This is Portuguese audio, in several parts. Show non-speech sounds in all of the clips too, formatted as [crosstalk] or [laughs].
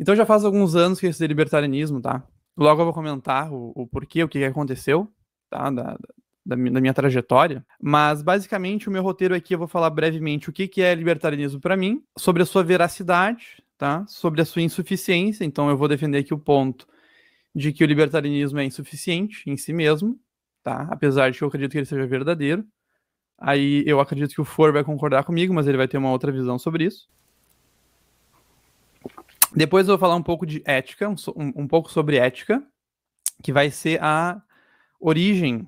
Então já faz alguns anos que esse libertarianismo, tá? Logo eu vou comentar o, o porquê, o que aconteceu, tá? Da, da, da, minha trajetória. Mas basicamente o meu roteiro aqui eu vou falar brevemente o que, que é libertarianismo para mim, sobre a sua veracidade, tá? Sobre a sua insuficiência. Então eu vou defender aqui o ponto de que o libertarianismo é insuficiente em si mesmo, tá? Apesar de que eu acredito que ele seja verdadeiro. Aí eu acredito que o For vai concordar comigo, mas ele vai ter uma outra visão sobre isso. Depois eu vou falar um pouco de ética, um, um pouco sobre ética, que vai ser a origem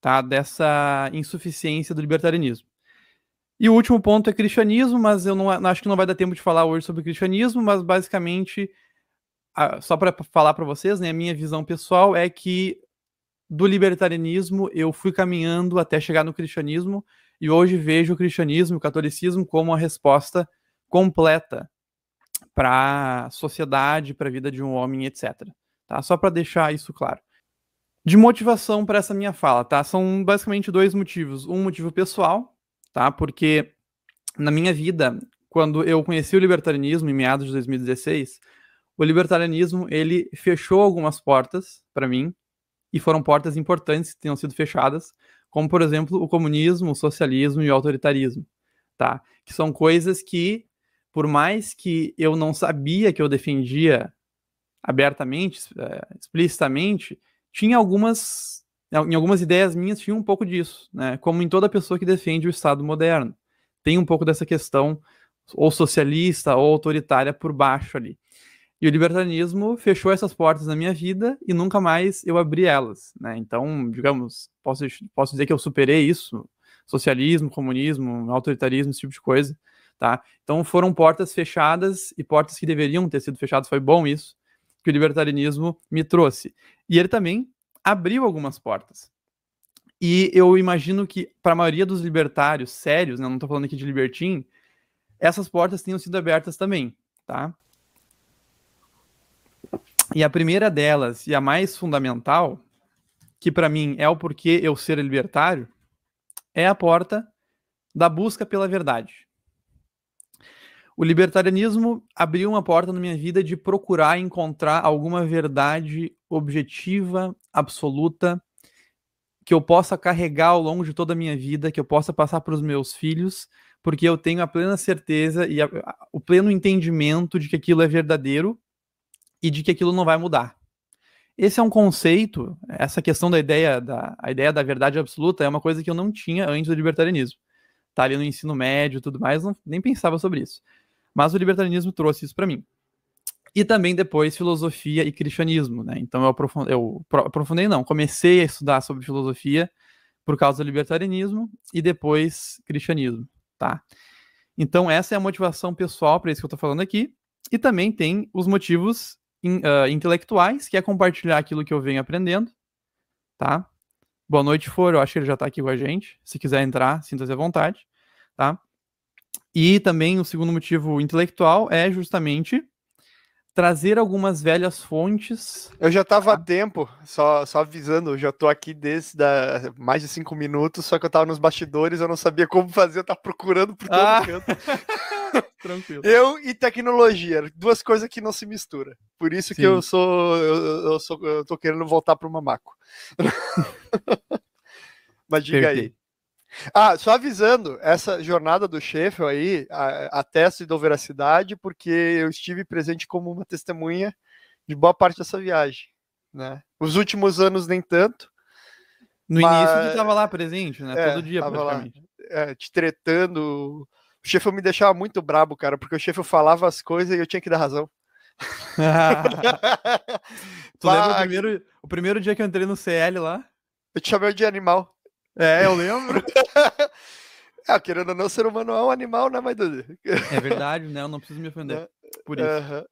tá, dessa insuficiência do libertarianismo. E o último ponto é cristianismo, mas eu não acho que não vai dar tempo de falar hoje sobre cristianismo, mas basicamente, só para falar para vocês, né, a minha visão pessoal é que do libertarianismo eu fui caminhando até chegar no cristianismo e hoje vejo o cristianismo, o catolicismo como a resposta completa para a sociedade, para a vida de um homem, etc. Tá? Só para deixar isso claro. De motivação para essa minha fala, tá? São basicamente dois motivos. Um motivo pessoal, tá? Porque na minha vida, quando eu conheci o libertarianismo em meados de 2016, o libertarianismo ele fechou algumas portas para mim e foram portas importantes que tinham sido fechadas, como por exemplo o comunismo, o socialismo e o autoritarismo, tá? Que são coisas que por mais que eu não sabia que eu defendia abertamente, eh, explicitamente, tinha algumas, eh, em algumas ideias minhas tinha um pouco disso, né? Como em toda pessoa que defende o Estado moderno, tem um pouco dessa questão ou socialista ou autoritária por baixo ali. E o libertarianismo fechou essas portas na minha vida e nunca mais eu abri elas, né? Então, digamos, posso, posso dizer que eu superei isso, socialismo, comunismo, autoritarismo, esse tipo de coisa Tá? Então foram portas fechadas e portas que deveriam ter sido fechadas. Foi bom isso que o libertarianismo me trouxe. E ele também abriu algumas portas. E eu imagino que para a maioria dos libertários sérios, né, não estou falando aqui de libertim, essas portas tenham sido abertas também, tá? E a primeira delas e a mais fundamental, que para mim é o porquê eu ser libertário, é a porta da busca pela verdade. O libertarianismo abriu uma porta na minha vida de procurar encontrar alguma verdade objetiva, absoluta, que eu possa carregar ao longo de toda a minha vida, que eu possa passar para os meus filhos, porque eu tenho a plena certeza e a, a, o pleno entendimento de que aquilo é verdadeiro e de que aquilo não vai mudar. Esse é um conceito, essa questão da ideia da a ideia da verdade absoluta é uma coisa que eu não tinha antes do libertarianismo. Tá ali no ensino médio, tudo mais, não, nem pensava sobre isso. Mas o libertarianismo trouxe isso para mim. E também depois filosofia e cristianismo, né? Então eu aprofundei, eu aprofundei não, comecei a estudar sobre filosofia por causa do libertarianismo e depois cristianismo, tá? Então essa é a motivação pessoal para isso que eu estou falando aqui. E também tem os motivos in, uh, intelectuais, que é compartilhar aquilo que eu venho aprendendo, tá? Boa noite, Foro. Eu acho que ele já está aqui com a gente. Se quiser entrar, sinta-se à vontade, tá? E também o segundo motivo intelectual é justamente trazer algumas velhas fontes. Eu já estava ah. a tempo, só, só avisando, eu já estou aqui desde da, mais de cinco minutos, só que eu estava nos bastidores, eu não sabia como fazer, eu tava procurando por todo ah. canto. [laughs] Tranquilo. Eu e tecnologia, duas coisas que não se misturam. Por isso Sim. que eu sou eu, sou eu querendo voltar para o mamaco. [laughs] Mas diga Perfeito. aí. Ah, só avisando, essa jornada do Sheffield aí, atesto e dou veracidade, porque eu estive presente como uma testemunha de boa parte dessa viagem. Né? Os últimos anos nem tanto. No mas... início tu estava lá presente, né? É, Todo dia praticamente. Lá, é, te tretando. O Sheffield me deixava muito brabo, cara, porque o Sheffield falava as coisas e eu tinha que dar razão. [laughs] tu lembra o primeiro, o primeiro dia que eu entrei no CL lá? Eu te chamei de animal. É, eu lembro. [laughs] Ah, querendo ou não, ser humano é um animal, né, mas É [laughs] verdade, né? Eu não preciso me ofender. Né? Por isso. Uhum.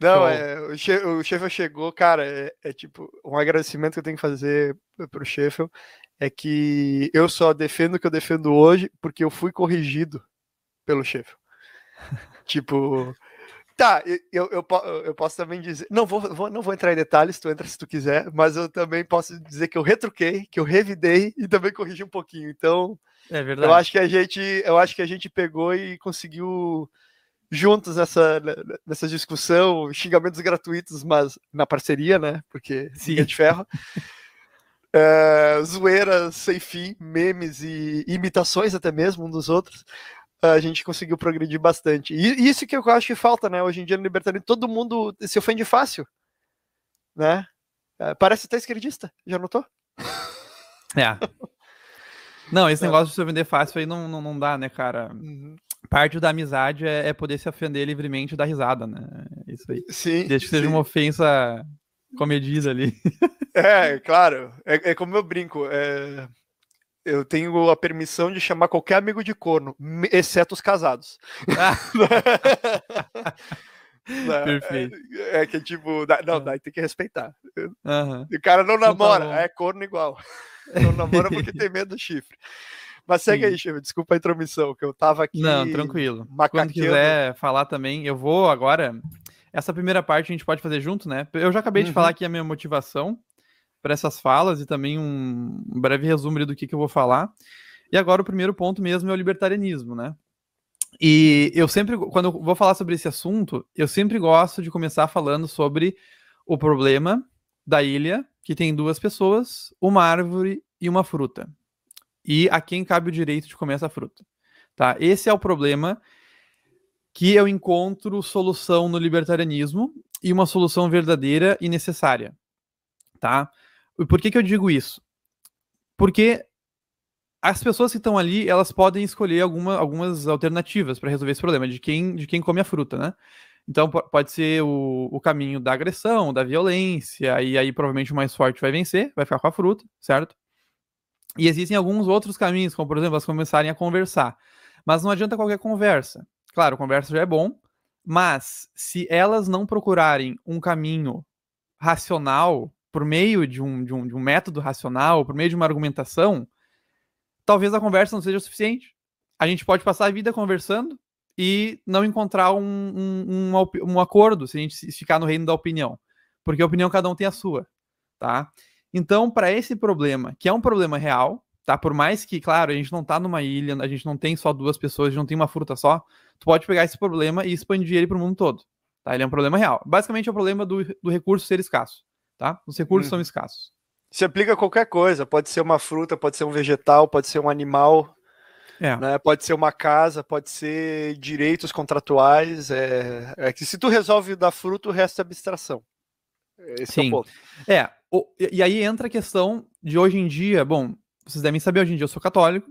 Não, é, o, Chefe o Sheffield chegou, cara, é, é, tipo, um agradecimento que eu tenho que fazer pro Sheffield é que eu só defendo o que eu defendo hoje porque eu fui corrigido pelo Sheffield. [laughs] tipo, Tá, eu, eu, eu posso também dizer. Não vou, vou, não vou entrar em detalhes, tu entra se tu quiser, mas eu também posso dizer que eu retruquei, que eu revidei e também corrigi um pouquinho. Então, é verdade. eu acho que a gente, eu acho que a gente pegou e conseguiu juntos nessa, né, nessa discussão, xingamentos gratuitos, mas na parceria, né? Porque é Sim. é de ferro. é, [laughs] eh, zoeiras sem fim, memes e imitações até mesmo um dos outros a gente conseguiu progredir bastante. E isso que eu acho que falta, né? Hoje em dia no libertarianismo, todo mundo se ofende fácil, né? É, parece até esquerdista, já notou? [laughs] É. Não, esse é. negócio de se ofender fácil aí não, não, não dá, né, cara? Uhum. Parte da amizade é, é, poder se ofender livremente e dar risada, né? É isso aí. Sim. Desde que sim. seja uma ofensa comedida ali. É, claro. É, é como eu brinco. É eu tenho a permissão de chamar qualquer amigo de corno, exceto os casados. Ah. [laughs] Não, [laughs] Perfeito. É, é, que, tipo, não, ah. daí tem que respeitar. Uhum. O cara não namora, não tá é corno igual. [laughs] Não namora porque tem medo do chifre. Mas segue Sim. aí, Chico, desculpa a intromissão, que eu tava aqui. Não, tranquilo. Macaqueando. Quando quiser falar também, eu vou agora. Essa primeira parte a gente pode fazer junto, né? Eu já acabei uhum. de falar uhum. aqui a minha motivação, para essas falas e também um breve resumo do que, que eu vou falar. E agora o primeiro ponto mesmo é o libertarianismo, né? E eu sempre, quando eu vou falar sobre esse assunto, eu sempre gosto de começar falando sobre o problema da ilha, que tem duas pessoas, uma árvore e uma fruta. E a quem cabe o direito de comer essa fruta. Tá? Esse é o problema que eu encontro solução no libertarianismo e uma solução verdadeira e necessária. Tá? Por que, que eu digo isso? Porque as pessoas que estão ali, elas podem escolher alguma, algumas alternativas para resolver esse problema de quem, de quem come a fruta, né? Então pode ser o, o, caminho da agressão, da violência, e aí provavelmente o mais forte vai vencer, vai ficar com a fruta, certo? E existem alguns outros caminhos, como por exemplo, elas começarem a conversar. Mas não adianta qualquer conversa. Claro, conversa já é bom, mas se elas não procurarem um caminho racional por meio de um, de um, de um método racional, por meio de uma argumentação, talvez a conversa não seja o suficiente. A gente pode passar a vida conversando e não encontrar um, um, um, um acordo se a gente ficar no reino da opinião. Porque a opinião cada um tem a sua, tá? Então, para esse problema, que é um problema real, tá? Por mais que, claro, a gente não tá numa ilha, a gente não tem só duas pessoas, a gente não tem uma fruta só, tu pode pegar esse problema e expandir ele para o mundo todo, tá? Ele é um problema real. Basicamente é o um problema do, do recurso ser escasso tá? Os recursos hum. são uhum. escassos. Se aplica a qualquer coisa, pode ser uma fruta, pode ser um vegetal, pode ser um animal, é. né? pode ser uma casa, pode ser direitos contratuais. É, é que se tu resolve dar fruto, o resto é abstração. Esse Sim. É, o é, e aí entra a questão de hoje em dia, bom, vocês devem saber, hoje em dia eu sou católico,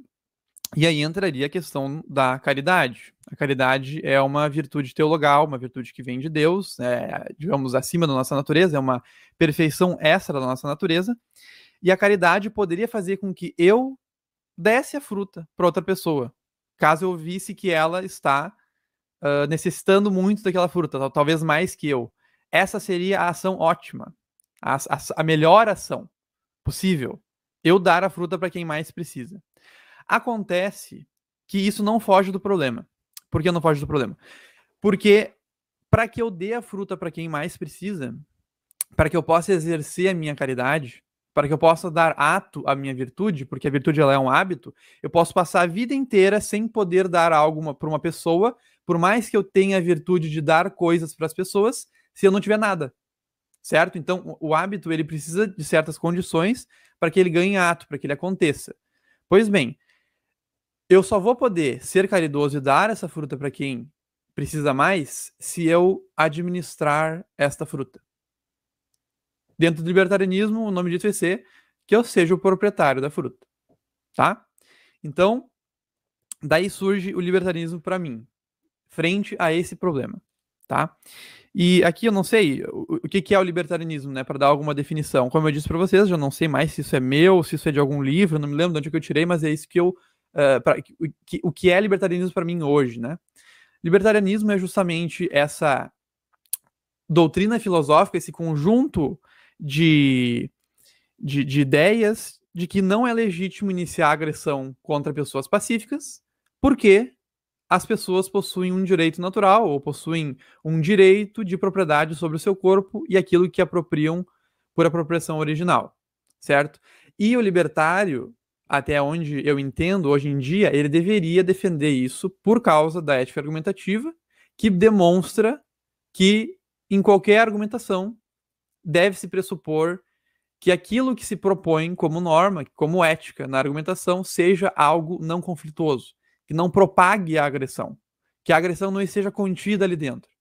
e aí entraria a questão da caridade. A caridade é uma virtude teologal, uma virtude que vem de Deus, é, digamos, acima da nossa natureza, é uma perfeição extra da nossa natureza. E a caridade poderia fazer com que eu desse a fruta para outra pessoa, caso eu visse que ela está uh, necessitando muito daquela fruta, talvez mais que eu. Essa seria a ação ótima, a, a, a melhor ação possível. Eu dar a fruta para quem mais precisa. Acontece que isso não foge do problema. Por que não foge do problema? Porque para que eu dê a fruta para quem mais precisa, para que eu possa exercer a minha caridade, para que eu possa dar ato à minha virtude, porque a virtude ela é um hábito, eu posso passar a vida inteira sem poder dar algo para uma pessoa, por mais que eu tenha a virtude de dar coisas para as pessoas, se eu não tiver nada. Certo? Então, o hábito ele precisa de certas condições para que ele ganhe ato, para que ele aconteça. Pois bem, eu só vou poder ser caridoso e dar essa fruta para quem precisa mais se eu administrar esta fruta. Dentro do libertarianismo, o nome disso vai ser que eu seja o proprietário da fruta, tá? Então, daí surge o libertarianismo para mim, frente a esse problema, tá? E aqui eu não sei o, que, é o libertarianismo, né? Para dar alguma definição. Como eu disse para vocês, eu não sei mais se isso é meu, se isso é de algum livro, não me lembro de onde é eu tirei, mas é isso que eu eh, pra, que, o que é libertarianismo para mim hoje, né? Libertarianismo é justamente essa doutrina filosófica, esse conjunto de, de, de ideias de que não é legítimo iniciar agressão contra pessoas pacíficas, porque as pessoas possuem um direito natural ou possuem um direito de propriedade sobre o seu corpo e aquilo que apropriam por apropriação original, certo? E o libertário, até onde eu entendo, hoje em dia, ele deveria defender isso por causa da ética argumentativa, que demonstra que em qualquer argumentação deve-se pressupor que aquilo que se propõe como norma, como ética na argumentação, seja algo não conflituoso, que não propague a agressão, que a agressão não esteja contida ali dentro,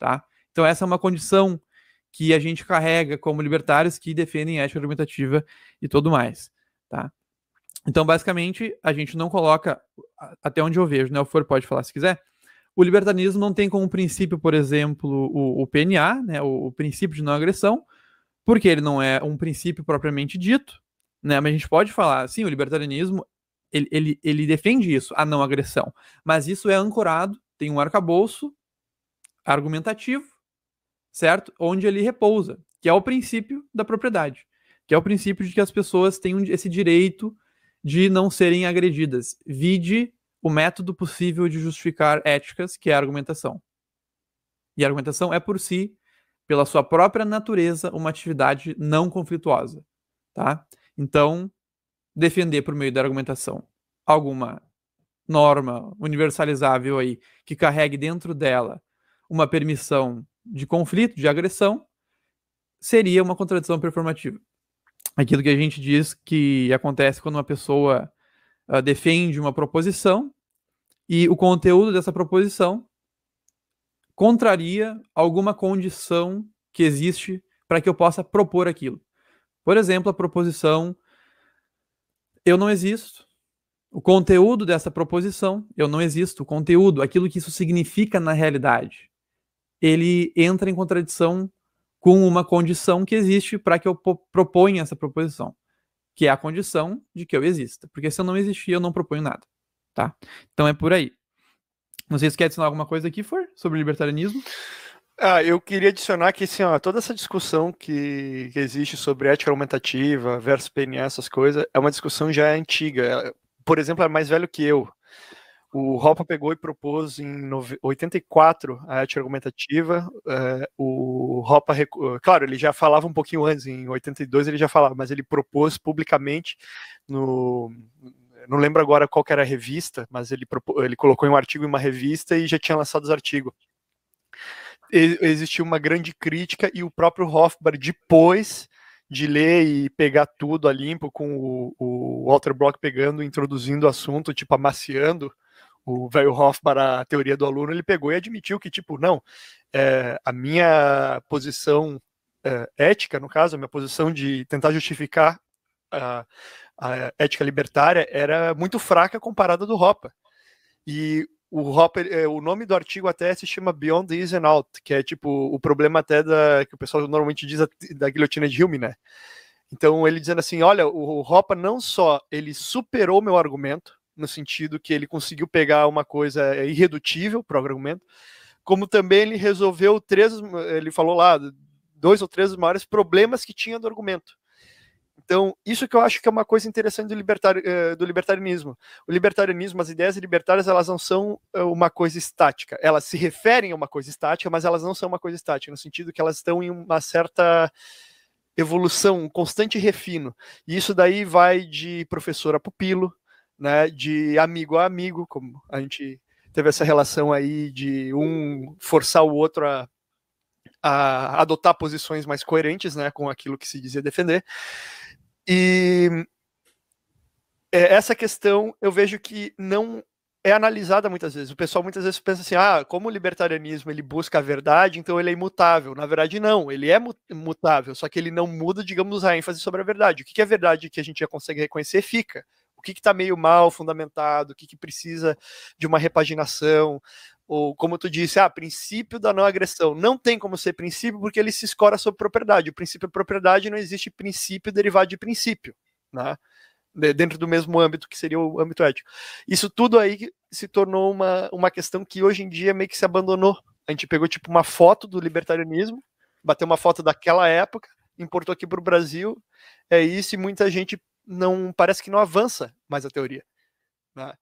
tá? Então essa é uma condição que a gente carrega como libertários que defendem ética argumentativa e tudo mais, tá? Então, basicamente, a gente não coloca, até onde eu vejo, né? O For pode falar se quiser. O libertarianismo não tem como princípio, por exemplo, o, o PNA, né? O, o, princípio de não agressão, porque ele não é um princípio propriamente dito, né? Mas a gente pode falar, sim, o libertarianismo ele, ele, ele defende isso, a não agressão. Mas isso é ancorado, tem um arcabouço argumentativo, certo? Onde ele repousa, que é o princípio da propriedade, que é o princípio de que as pessoas têm esse direito de não serem agredidas. Vide o método possível de justificar éticas, que é a argumentação. E a argumentação é por si, pela sua própria natureza, uma atividade não conflituosa, tá? Então, defender por meio da argumentação alguma norma universalizável aí que carregue dentro dela uma permissão de conflito, de agressão, seria uma contradição performativa aquilo que a gente diz que acontece quando uma pessoa uh, defende uma proposição e o conteúdo dessa proposição contraria alguma condição que existe para que eu possa propor aquilo. Por exemplo, a proposição eu não existo. O conteúdo dessa proposição, eu não existo, o conteúdo, aquilo que isso significa na realidade, ele entra em contradição com uma condição que existe para que eu proponha essa proposição, que é a condição de que eu exista. Porque se eu não existir, eu não proponho nada. Tá? Então é por aí. Não sei se quer adicionar alguma coisa aqui, For, sobre libertarianismo. Ah, eu queria adicionar que assim, ó, toda essa discussão que, que existe sobre ética aumentativa versus PNE, essas coisas, é uma discussão já antiga. Por exemplo, é mais velho que eu. O Hoppe pegou e propôs em 84 a ética argumentativa. Eh, o Hoppe, claro, ele já falava um pouquinho antes, em 82 ele já falava, mas ele propôs publicamente no não lembro agora qual era a revista, mas ele, ele colocou um artigo em uma revista e já tinha lançado os artigos existiu uma grande crítica e o próprio Hofbauer, depois de ler e pegar tudo a limpo, com o, o Walter Block pegando, introduzindo o assunto, tipo, amaciando, o velho Hoff para a teoria do aluno, ele pegou e admitiu que, tipo, não, é, a minha posição é, ética, no caso, a minha posição de tentar justificar a, a ética libertária era muito fraca comparada do Hopper. E o Hopper, é, o nome do artigo até se chama Beyond the Is and Out, que é tipo o problema até da que o pessoal normalmente diz da guilhotina de Hume, né? Então ele dizendo assim, olha, o Hopper não só ele superou meu argumento, no sentido que ele conseguiu pegar uma coisa eh, irredutível para o argumento, como também ele resolveu três, ele falou lá, dois ou três maiores problemas que tinha do argumento. Então, isso que eu acho que é uma coisa interessante do, libertar, eh, do libertarianismo. O libertarianismo, as ideias libertárias, elas não são eh, uma coisa estática. Elas se referem a uma coisa estática, mas elas não são uma coisa estática, no sentido que elas estão em uma certa evolução, um constante refino. E isso daí vai de professor a pupilo, né, de amigo a amigo, como a gente teve essa relação aí de um forçar o outro a, a adotar posições mais coerentes, né, com aquilo que se dizia defender. E é, essa questão eu vejo que não é analisada muitas vezes. O pessoal muitas vezes pensa assim: ah, como o libertarianismo ele busca a verdade, então ele é imutável. Na verdade, não, ele é mutável, só que ele não muda, digamos, a ênfase sobre a verdade. O que é verdade que a gente já consegue reconhecer fica o que está meio mal fundamentado, o que, que precisa de uma repaginação, ou como tu disse, ah, princípio da não agressão. Não tem como ser princípio porque ele se escora sobre propriedade. O princípio da é propriedade não existe princípio derivado de princípio, né? dentro do mesmo âmbito que seria o âmbito ético. Isso tudo aí se tornou uma, uma questão que hoje em dia meio que se abandonou. A gente pegou tipo uma foto do libertarianismo, bateu uma foto daquela época, importou aqui para o Brasil, é isso, e muita gente não parece que não avança mais a teoria. Né?